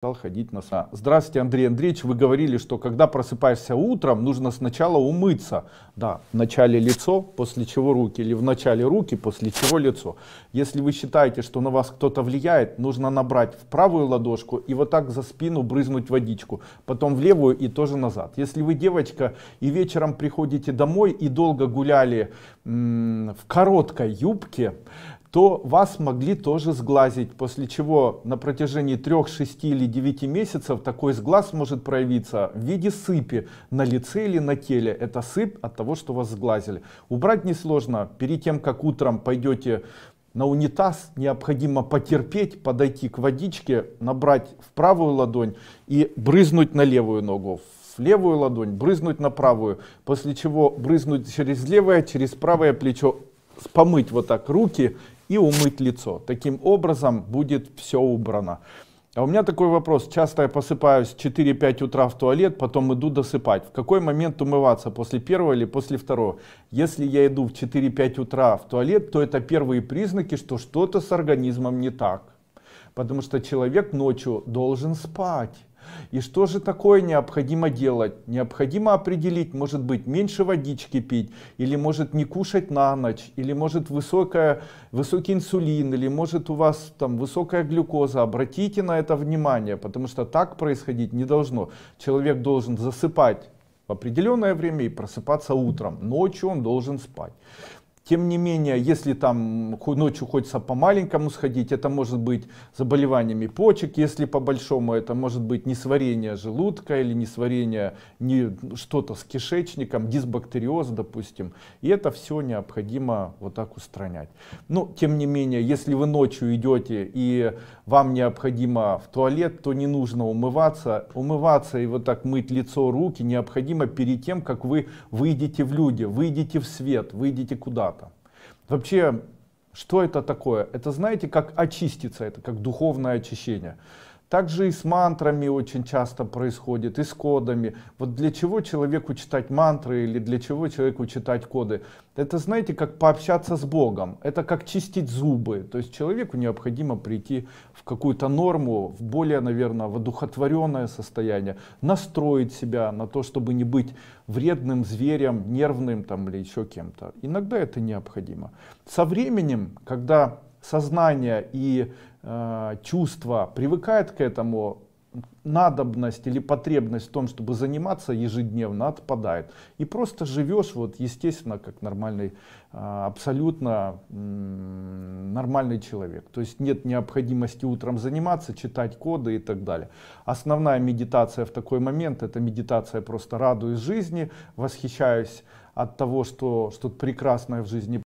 стал ходить на сауну. Здравствуйте, Андрей Андреевич. Вы говорили, что когда просыпаешься утром, нужно сначала умыться. Да, в начале лицо, после чего руки, или в начале руки, после чего лицо. Если вы считаете, что на вас кто-то влияет, нужно набрать в правую ладошку и вот так за спину брызнуть водичку, потом в левую и тоже назад. Если вы девочка и вечером приходите домой и долго гуляли в короткой юбке, то вас могли тоже сглазить, после чего на протяжении 3, 6 или 9 месяцев такой сглаз может проявиться в виде сыпи на лице или на теле. Это сыпь от того, что вас сглазили. Убрать несложно. Перед тем, как утром пойдете на унитаз, необходимо потерпеть, подойти к водичке, набрать в правую ладонь и брызнуть на левую ногу левую ладонь, брызнуть на правую, после чего брызнуть через левое, через правое плечо, помыть вот так руки и умыть лицо. Таким образом будет все убрано. А у меня такой вопрос. Часто я посыпаюсь 4-5 утра в туалет, потом иду досыпать. В какой момент умываться? После первого или после второго? Если я иду в 4-5 утра в туалет, то это первые признаки, что что-то с организмом не так. Потому что человек ночью должен спать. И что же такое необходимо делать? Необходимо определить, может быть, меньше водички пить, или может не кушать на ночь, или может высокая, высокий инсулин, или может у вас там высокая глюкоза. Обратите на это внимание, потому что так происходить не должно. Человек должен засыпать в определенное время и просыпаться утром. Ночью он должен спать. Тем не менее, если там ночью хочется по-маленькому сходить, это может быть заболеваниями почек, если по-большому, это может быть несварение желудка или несварение не, что-то с кишечником, дисбактериоз, допустим. И это все необходимо вот так устранять. Но, ну, тем не менее, если вы ночью идете и вам необходимо в туалет, то не нужно умываться. Умываться и вот так мыть лицо, руки необходимо перед тем, как вы выйдете в люди, выйдете в свет, выйдете куда-то. Вообще, что это такое? Это знаете, как очиститься, это как духовное очищение. Также и с мантрами очень часто происходит, и с кодами. Вот для чего человеку читать мантры или для чего человеку читать коды? Это, знаете, как пообщаться с Богом, это как чистить зубы. То есть человеку необходимо прийти в какую-то норму, в более, наверное, в одухотворенное состояние, настроить себя на то, чтобы не быть вредным зверем, нервным там или еще кем-то. Иногда это необходимо. Со временем, когда сознание и э, чувство привыкает к этому, надобность или потребность в том, чтобы заниматься ежедневно, отпадает. И просто живешь, вот, естественно, как нормальный, э, абсолютно нормальный человек. То есть нет необходимости утром заниматься, читать коды и так далее. Основная медитация в такой момент, это медитация просто радуясь жизни, восхищаюсь от того, что что-то прекрасное в жизни